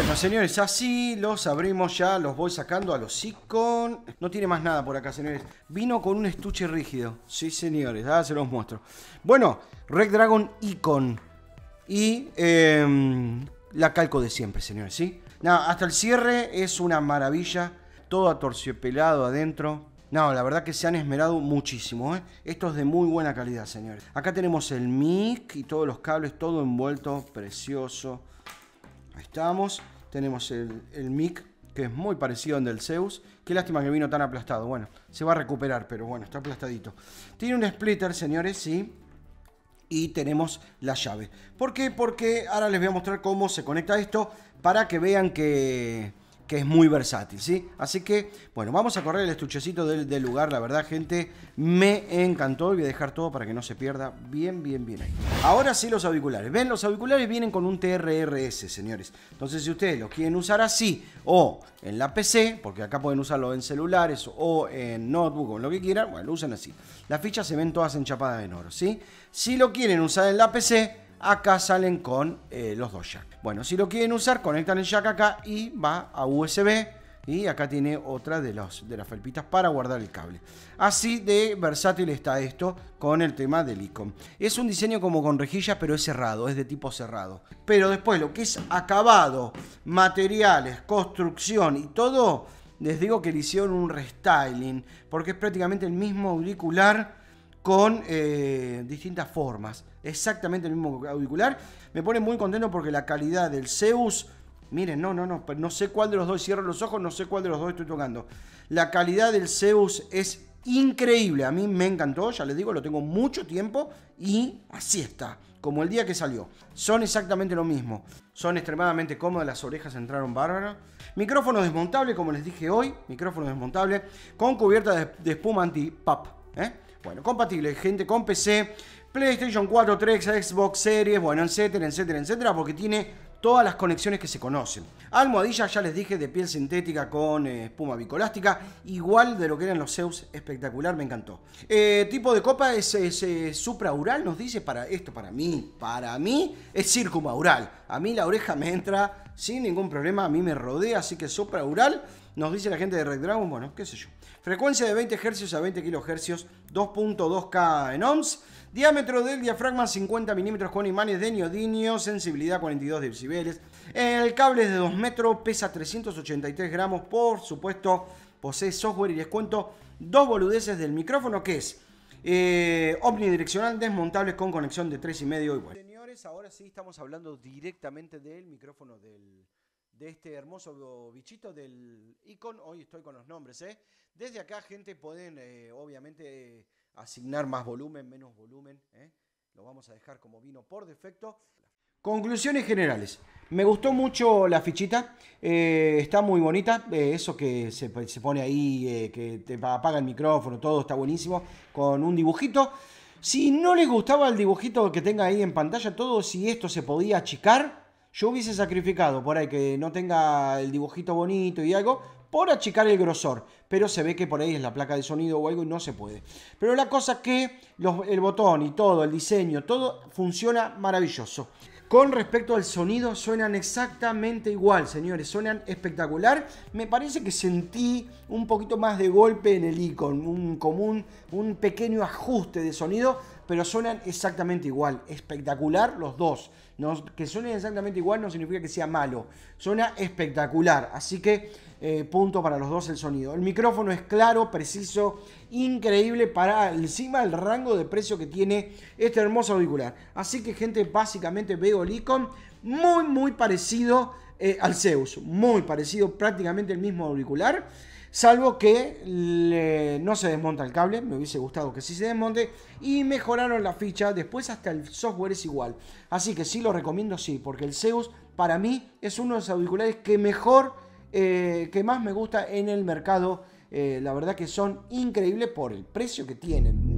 Bueno, señores, así los abrimos ya, los voy sacando a los icon. No tiene más nada por acá, señores. Vino con un estuche rígido. Sí, señores, ahora se los muestro. Bueno, Red Dragon Icon. Y em, la calco de siempre, señores, ¿sí? Nada, hasta el cierre es una maravilla. Todo atorciopelado adentro. No, la verdad que se han esmerado muchísimo. ¿eh? Esto es de muy buena calidad, señores. Acá tenemos el mic y todos los cables, todo envuelto, precioso. Ahí estamos. Tenemos el, mic, que es muy parecido al del Zeus. Qué lástima que vino tan aplastado. Bueno, se va a recuperar, pero bueno, está aplastadito. Tiene un splitter, señores, sí. Y tenemos la llave. ¿Por qué? Porque ahora les voy a mostrar cómo se conecta esto para que vean que que es muy versátil, ¿sí? Así que, bueno, vamos a correr el estuchecito del, lugar, la verdad, gente, me encantó. Voy a dejar todo para que no se pierda bien, bien, bien ahí. Ahora sí los auriculares. Ven, los auriculares vienen con un TRRS, señores. Entonces, si ustedes lo quieren usar así o en la PC, porque acá pueden usarlo en celulares o en notebook o en lo que quieran, bueno, lo usan así. Las fichas se ven todas enchapadas en oro, ¿sí? Si lo quieren usar en la PC, acá salen con eh, los dos jacks. Bueno, si lo quieren usar, conectan el jack acá y va a USB. Y acá tiene otra de, los, de las felpitas para guardar el cable. Así de versátil está esto con el tema del ICOM. Es un diseño como con rejillas, pero es cerrado, es de tipo cerrado. Pero después lo que es acabado, materiales, construcción y todo, les digo que le hicieron un restyling, porque es prácticamente el mismo auricular con eh, distintas formas. Exactamente el mismo auricular. Me pone muy contento porque la calidad del Zeus. Miren, no, no, no, no sé cuál de los dos cierro los ojos, no sé cuál de los dos estoy tocando. La calidad del Zeus es increíble, a mí me encantó, ya les digo, lo tengo mucho tiempo y así está, como el día que salió. Son exactamente lo mismo, son extremadamente cómodas, las orejas entraron bárbaras. Micrófono desmontable, como les dije hoy, micrófono desmontable, con cubierta de, espuma anti-pap. ¿eh? Bueno, compatible, gente, con PC, PlayStation 4, 3, Xbox Series, bueno, etcétera, etcétera, etcétera, porque tiene todas las conexiones que se conocen. Almohadilla, ya les dije, de piel sintética con eh, espuma bicolástica, igual de lo que eran los Zeus, espectacular, me encantó. Eh, tipo de copa es, supraural, nos dice, para esto, para mí, para mí, es circumaural. A mí la oreja me entra sin ningún problema, a mí me rodea, así que sopra nos dice la gente de Red Dragon, bueno, qué sé yo. Frecuencia de 20 Hz a 20 kHz, 2.2K en ohms. Diámetro del diafragma 50 milímetros con imanes de niodinio. sensibilidad 42 decibeles. El cable es de 2 metros, pesa 383 gramos, por supuesto, posee software y les cuento dos boludeces del micrófono que es eh, omnidireccional, desmontable con conexión de 3,5 y bueno ahora sí estamos hablando directamente del micrófono de este hermoso bichito del Icon. Hoy estoy con los nombres. ¿eh? Desde acá, gente, pueden eh, obviamente asignar más volumen, menos volumen. ¿eh? Lo vamos a dejar como vino por defecto. Conclusiones generales. Me gustó mucho la fichita, está muy bonita, eso que se, pone ahí, que te apaga el micrófono, todo está buenísimo, con un dibujito. Si no le gustaba el dibujito que tenga ahí en pantalla todo, si esto se podía achicar, yo hubiese sacrificado por ahí que no tenga el dibujito bonito y algo, por achicar el grosor. Pero se ve que por ahí es la placa de sonido o algo y no se puede. Pero la cosa es que el botón y todo, el diseño, todo funciona maravilloso. Con respecto al sonido, suenan exactamente igual, señores, suenan espectacular. Me parece que sentí un poquito más de golpe en el icon, un común, un pequeño ajuste de sonido pero suenan exactamente igual. Espectacular los dos. que suenen exactamente igual no significa que sea malo. Suena espectacular. Así que eh, punto para los dos el sonido. El micrófono es claro, preciso, increíble para encima el rango de precio que tiene este hermoso auricular. Así que gente, básicamente veo el Icon muy muy parecido eh, al Zeus. Muy parecido, prácticamente el mismo auricular. Salvo que no se desmonta el cable, me hubiese gustado que sí se desmonte. Y mejoraron la ficha, después hasta el software es igual. Así que sí lo recomiendo, sí, porque el Zeus para mí es uno de los auriculares que mejor, eh, que más me gusta en el mercado. Eh, la verdad que son increíbles por el precio que tienen